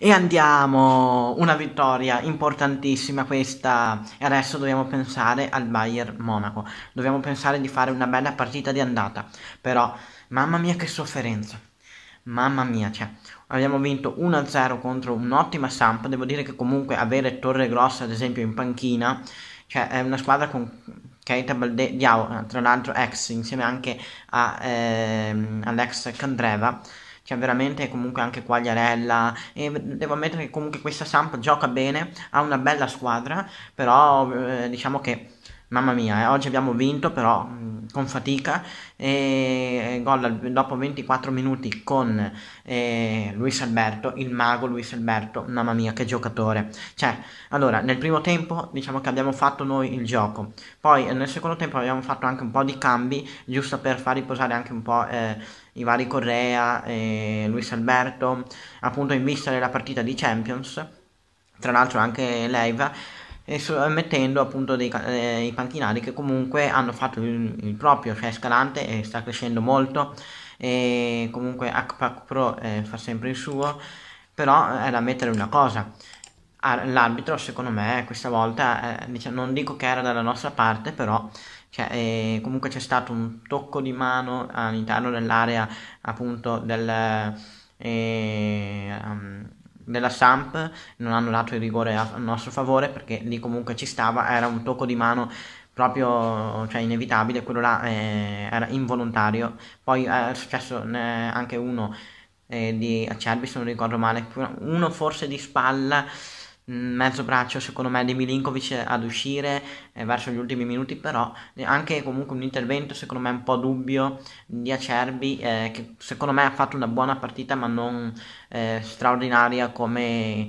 E andiamo, una vittoria importantissima questa. E adesso dobbiamo pensare al Bayern Monaco. Dobbiamo pensare di fare una bella partita di andata. Però, mamma mia che sofferenza. Mamma mia, cioè, abbiamo vinto 1-0 contro un'ottima Samp. Devo dire che comunque avere Torre Grossa, ad esempio, in panchina, cioè è una squadra con Keita Balde Diao, tra l'altro ex, insieme anche a, ehm, all'ex Candreva cioè veramente comunque anche Quagliarella e devo ammettere che comunque questa Samp gioca bene, ha una bella squadra, però eh, diciamo che mamma mia, eh, oggi abbiamo vinto, però mm, con fatica e eh, gol dopo 24 minuti con eh, Luis Alberto, il mago Luis Alberto, mamma mia che giocatore. Cioè, allora, nel primo tempo diciamo che abbiamo fatto noi il gioco, poi eh, nel secondo tempo abbiamo fatto anche un po' di cambi, giusto per far riposare anche un po' eh, i vari Correa, e eh, Luis Alberto, appunto in vista della partita di Champions, tra l'altro anche Leiva mettendo appunto dei, eh, panchinari che comunque hanno fatto il, il proprio, cioè Scalante e sta crescendo molto e comunque Akpak Pro eh, fa sempre il suo, però è da mettere una cosa. L'arbitro secondo me questa volta, diciamo, non dico che era dalla nostra parte, però cioè, eh, comunque c'è stato un tocco di mano all'interno dell'area appunto del... Um, della Samp non hanno dato il rigore a, a nostro favore perché lì comunque ci stava, era un tocco di mano proprio cioè, inevitabile, quello là eh, era involontario. Poi eh, è successo eh, anche uno eh, di cioè, Acerbi, se non ricordo male, uno forse di spalla mezzo braccio secondo me di Milinkovic ad uscire eh, verso gli ultimi minuti però eh, anche comunque un intervento secondo me un po' dubbio di Acerbi eh, che secondo me ha fatto una buona partita ma non eh, straordinaria come,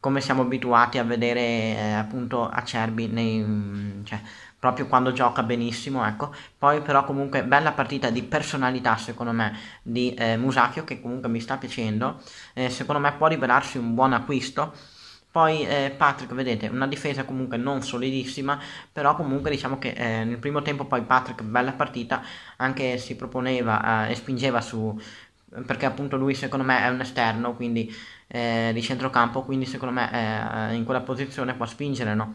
come, siamo abituati a vedere eh, appunto Acerbi nei, cioè, proprio quando gioca benissimo, ecco. Poi però comunque bella partita di personalità secondo me di eh, Musacchio che comunque mi sta piacendo, eh, secondo me può rivelarsi un buon acquisto poi eh, Patrick, vedete, una difesa comunque non solidissima, però comunque diciamo che eh, nel primo tempo poi Patrick, bella partita, anche si proponeva eh, e spingeva su, perché appunto lui secondo me è un esterno, quindi eh, di centrocampo, quindi secondo me eh, in quella posizione può spingere, no?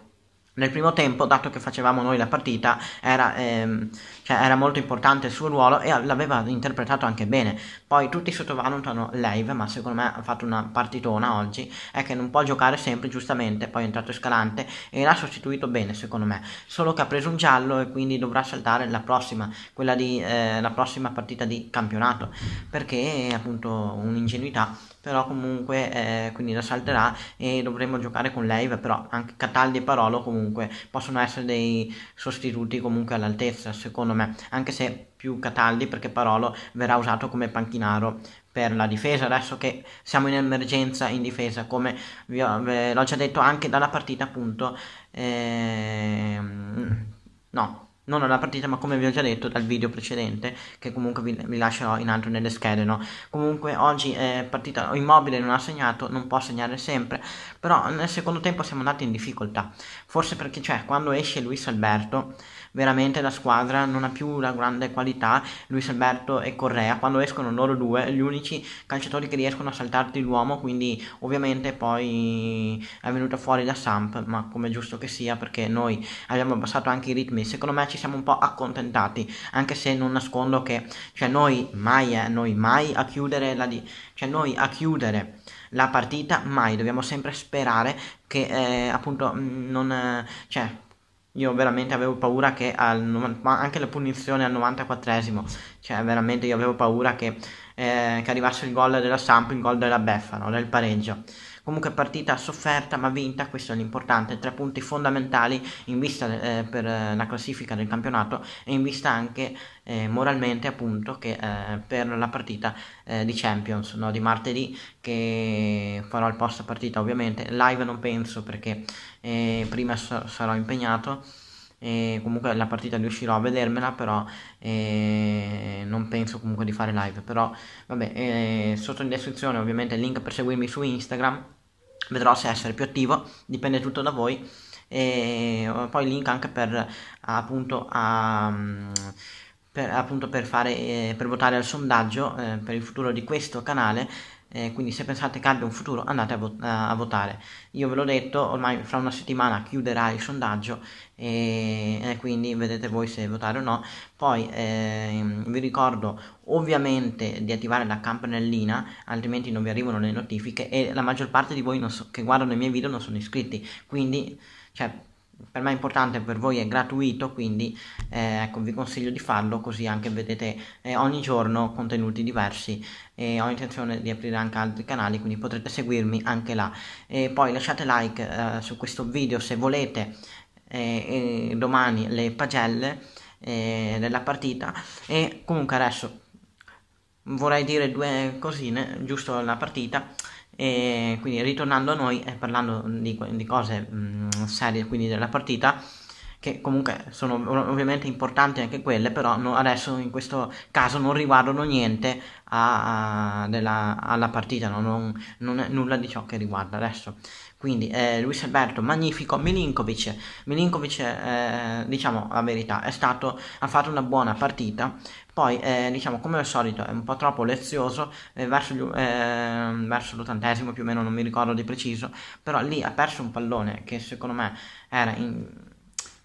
Nel primo tempo, dato che facevamo noi la partita, era, ehm, cioè era, molto importante il suo ruolo e l'aveva interpretato anche bene. Poi tutti sottovalutano Leiv, ma secondo me ha fatto una partitona oggi, è che non può giocare sempre giustamente, poi è entrato Escalante e l'ha sostituito bene secondo me, solo che ha preso un giallo e quindi dovrà saltare la prossima, quella di, eh, la prossima partita di campionato, perché è appunto un'ingenuità però comunque eh, quindi la salterà e dovremo giocare con lei però anche Cataldi e Parolo comunque possono essere dei sostituti comunque all'altezza secondo me anche se più Cataldi perché Parolo verrà usato come panchinaro per la difesa adesso che siamo in emergenza in difesa come vi ho, ve l'ho già detto anche dalla partita appunto ehm, no non alla partita, ma come vi ho già detto dal video precedente, che comunque vi, vi lascerò in alto nelle schede, no? Comunque oggi è partita immobile, non ha segnato, non può segnare sempre, però nel secondo tempo siamo andati in difficoltà, forse perché, cioè, quando esce Luis Alberto veramente la squadra non ha più la grande qualità. Luis Alberto e Correa, quando escono loro due, gli unici calciatori che riescono a saltarti l'uomo, quindi ovviamente poi è venuta fuori la Samp, ma come giusto che sia, perché noi abbiamo abbassato anche i ritmi. Secondo me ci siamo un po' accontentati, anche se non nascondo che cioè noi mai, eh, noi mai a chiudere la di- cioè noi a chiudere la partita mai dobbiamo sempre sperare che eh, appunto mm, non cioè io veramente avevo paura che al, ma anche la punizione al 94esimo, cioè veramente io avevo paura che, eh, che arrivasse il gol della Samp, il gol della Beffa, no? del pareggio. Comunque partita sofferta ma vinta, questo è l'importante, tre punti fondamentali in vista eh, per eh, la classifica del campionato e in vista anche eh, moralmente appunto che, eh, per la partita eh, di Champions no? di martedì che farò il post partita ovviamente, live non penso perché eh, prima so- sarò impegnato. E comunque la partita riuscirò a vedermela però eh, penso comunque di fare live, però vabbè, eh, sotto in descrizione ovviamente il link per seguirmi su Instagram, vedrò se essere più attivo, dipende tutto da voi, e poi link anche per appunto a... Per, appunto per, fare, eh, per votare al sondaggio eh, per il futuro di questo canale eh, quindi se pensate che abbia un futuro andate a, vot- a, votare. Io ve l'ho detto, ormai fra una settimana chiuderà il sondaggio e, e quindi vedete voi se votare o no. Poi eh, vi ricordo ovviamente di attivare la campanellina, altrimenti non vi arrivano le notifiche e la maggior parte di voi so- che guardano i miei video non sono iscritti, quindi cioè, per me è importante, per voi è gratuito, quindi eh, ecco, vi consiglio di farlo così anche vedete eh, ogni giorno contenuti diversi e ho intenzione di aprire anche altri canali, quindi potrete seguirmi anche là. E poi lasciate like eh, su questo video se volete eh, domani le pagelle eh, della partita e comunque adesso vorrei dire due cosine giusto la partita. E quindi ritornando a noi e parlando di, di cose mh, mm, serie, quindi della partita, che comunque sono ovviamente importanti anche quelle, però no, adesso in questo caso non riguardano niente a, a, della, alla partita, no? non, non, è nulla di ciò che riguarda adesso. Quindi eh, Luis Alberto, magnifico, Milinkovic, Milinkovic eh, diciamo la verità, stato, ha fatto una buona partita, poi, eh, diciamo, come al solito, è un po' troppo lezioso, eh, verso, gli, eh, verso, l'ottantesimo più o meno, non mi ricordo di preciso, però lì ha perso un pallone che secondo me era in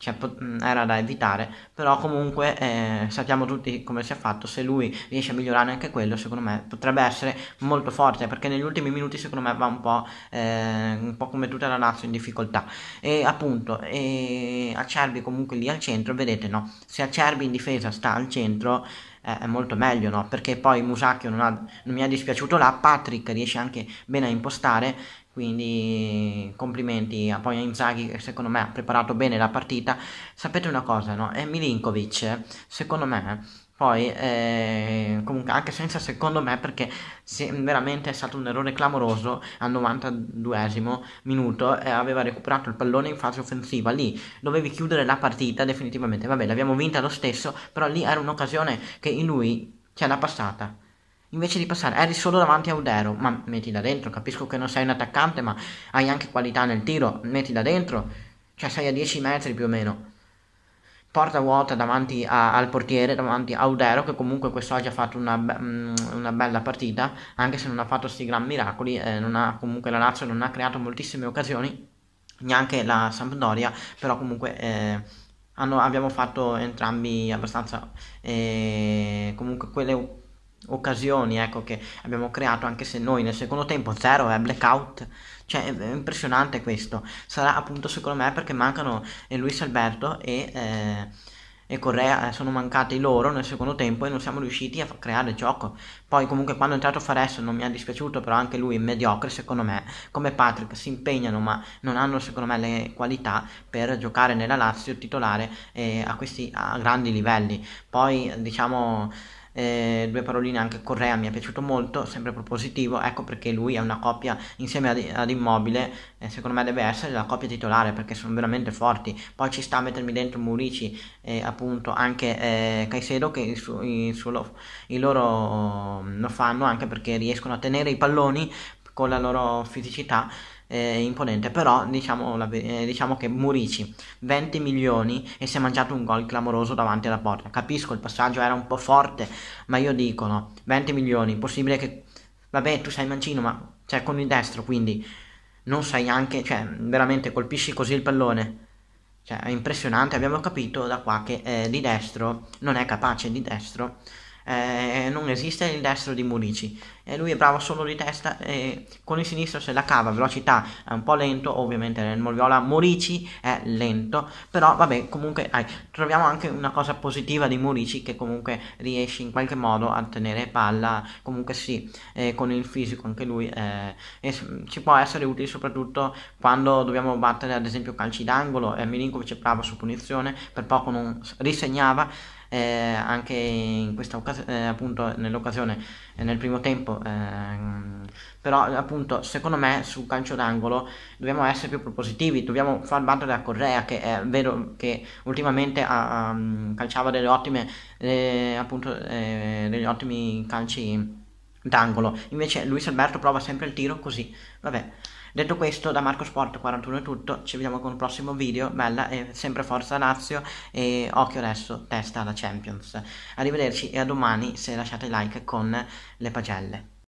cioè, mm, era da evitare, però comunque eh, sappiamo tutti come si è fatto, se lui riesce a migliorare anche quello secondo me potrebbe essere molto forte perché negli ultimi minuti secondo me va un po', eh, un po come tutta la Lazio in difficoltà e appunto e Acerbi comunque lì al centro, vedete no, se Acerbi in difesa sta al centro eh, è molto meglio, no? Perché poi Musacchio non, ha, non mi ha dispiaciuto là, Patrick riesce anche bene a impostare quindi complimenti a poi a Inzaghi che secondo me ha preparato bene la partita. Sapete una cosa, no? E Milinkovic, secondo me, poi eh, comunque anche senza secondo me perché se, veramente è stato un errore clamoroso al 92 esimo minuto eh, aveva recuperato il pallone in fase offensiva lì dovevi chiudere la partita definitivamente vabbè l'abbiamo vinta lo stesso però lì era un'occasione che in lui ci l'ha passata invece di passare eri solo davanti a Udero ma metti da dentro capisco che non sei un attaccante ma hai anche qualità nel tiro Metti da dentro cioè sei a 10 metri più o meno porta vuota davanti a, al portiere davanti a Udero che comunque quest'oggi ha fatto una, mm, una bella partita anche se non ha fatto questi gran miracoli eh, ha, comunque la Lazio non ha creato moltissime occasioni neanche la Sampdoria però comunque eh, hanno, abbiamo fatto entrambi abbastanza eh, comunque quelle occasioni ecco, che abbiamo creato anche se noi nel secondo tempo zero è eh, blackout cioè è impressionante questo sarà appunto secondo me perché mancano Luis Alberto e, eh, e Correa eh, sono mancati loro nel secondo tempo e non siamo riusciti a creare il gioco poi comunque quando è entrato Fares non mi ha dispiaciuto però anche lui è mediocre secondo me come Patrick si impegnano ma non hanno secondo me le qualità per giocare nella Lazio titolare eh, a questi a grandi livelli poi diciamo eh, due paroline anche Correa mi è piaciuto molto, sempre propositivo, ecco perché lui è una coppia insieme ad, ad Immobile, eh, secondo me deve essere la coppia titolare perché sono veramente forti, poi ci sta a mettermi dentro Murici e appunto anche eh, Caicedo che il, suo, il, suo, il loro mm, lo fanno anche perché riescono a tenere i palloni con la loro fisicità eh, imponente, però diciamo, la, eh, diciamo che Murici 20 milioni e si è mangiato un gol clamoroso davanti alla porta. Capisco, il passaggio era un po' forte, ma io dico no, 20 milioni, possibile che vabbè, tu sei mancino, ma cioè con il destro, quindi non sai anche, cioè veramente colpisci così il pallone. Cioè, è impressionante, abbiamo capito da qua che eh, di destro non è capace di destro eh, non esiste il destro di Murici e lui è bravo solo di testa e con il sinistro se la cava velocità è un po' lento ovviamente nel Moriola Murici è lento però vabbè comunque eh, troviamo anche una cosa positiva di Murici che comunque riesce in qualche modo a tenere palla comunque sì eh, con il fisico anche lui eh, ci può essere utile soprattutto quando dobbiamo battere ad esempio calci d'angolo e eh, Milinkovic è bravo su punizione per poco non risegnava eh, anche in questa occasione, eh, appunto nell'occasione, eh, nel primo tempo, ehm, però appunto secondo me sul calcio d'angolo dobbiamo essere più propositivi, dobbiamo far battere la Correa che è vero che ultimamente ha, ha, mm, calciava delle ottime, eh, appunto, eh, degli ottimi calci d'angolo. Invece Luis Alberto prova sempre il tiro così. Vabbè. Detto questo, da Marco Sport 41 è tutto. Ci vediamo con un prossimo video. Bella e sempre forza Lazio e occhio adesso, testa alla Champions. Arrivederci e a domani se lasciate like con le pagelle.